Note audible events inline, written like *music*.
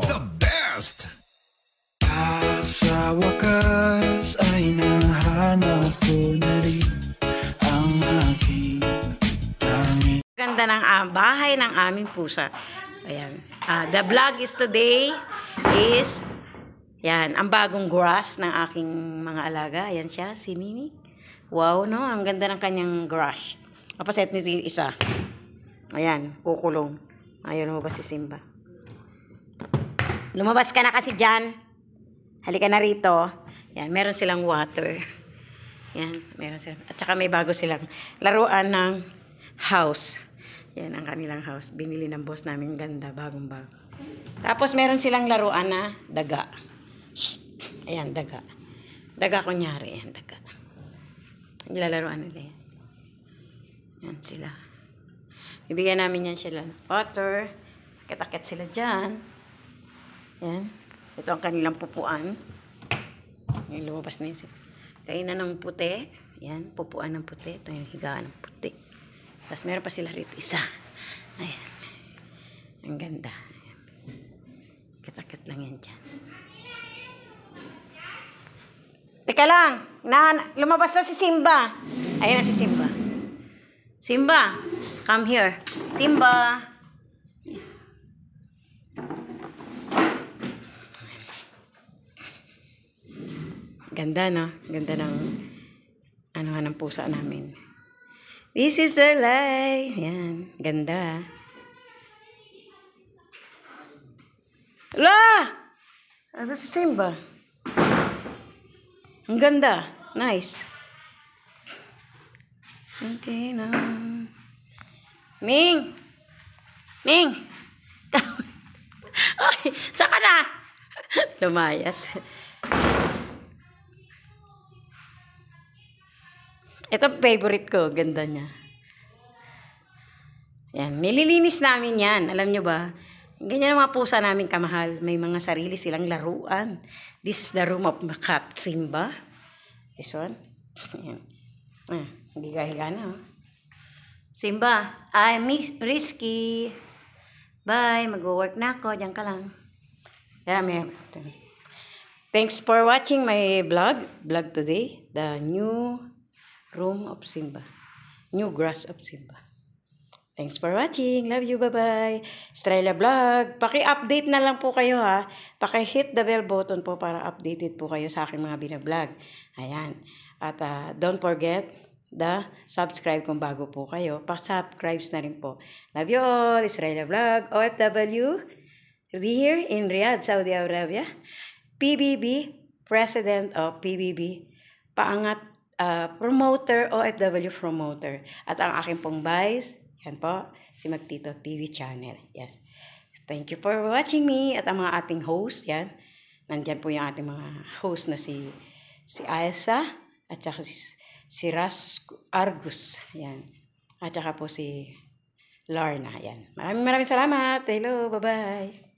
The best! At sa wakas ay nahanap ko na rin ang aking dami. Ganda ng uh, bahay ng aming pusa. Ayan. Uh, the vlog is today is yan, ang bagong grass ng aking mga alaga. Ayan siya, si Mimi. Wow, no? Ang ganda ng kanyang grass. Kapaset nito yung isa. Ayan, kukulong. Ayaw mo ba si Simba? Lumabas ka na kasi dyan. Halika na rito. Yan, meron silang water. Yan, meron silang. At saka may bago silang laruan ng house. Yan ang kanilang house. Binili ng boss namin. Ganda, bagong bago. Tapos meron silang laruan na daga. Shh. Ayan, daga. Daga kunyari. Ayan, daga. Nilalaruan nila yan. Yan sila. Bibigyan namin yan sila water. Akit-akit sila dyan. Yan. Ito ang kanilang pupuan. Yan, lumabas na yun. Tayo ng puti. Yan, pupuan ng puti. Ito yung higaan ng puti. Tapos meron pa sila rito isa. Ayan. Ang ganda. Katakit lang yan dyan. Teka lang. Nahan lumabas na si Simba. Ayan na si Simba. Simba, come here. Simba. Ganda, no? Ganda ng ano ng pusa namin. This is the life. Yan. Ganda. La! Ah, that's the same ba? Ang ganda. Nice. Hindi na. Ming! Ming! *laughs* Ay, saka na! Lumayas. Ito favorite ko, ganda niya. Yan, nililinis namin yan, alam nyo ba? Ganyan ang mga pusa namin kamahal. May mga sarili silang laruan. This is the room of Makat Simba. This one. Ayan. Ah, higa-higa na. Oh. Simba, I'm risky. Bye, mag-work na ako. Diyan ka lang. Yeah, may... Thanks for watching my vlog, vlog today. The new Room of Simba. New Grass of Simba. Thanks for watching. Love you. Bye-bye. Strela Vlog. Paki-update na lang po kayo ha. Paki-hit the bell button po para updated po kayo sa aking mga binablog. Ayan. At uh, don't forget the subscribe kung bago po kayo. Pa-subscribes na rin po. Love you all. Israela Vlog. OFW. Here in Riyadh, Saudi Arabia. PBB. President of PBB. Paangat uh, promoter, OFW promoter. At ang aking pong vice, yan po, si Magtito TV channel. Yes. Thank you for watching me at ang mga ating host, yan. Nandyan po yung ating mga host na si si Elsa at saka si, si Ras Argus, yan. At saka po si Lorna, yan. Maraming maraming salamat. Hello, bye-bye.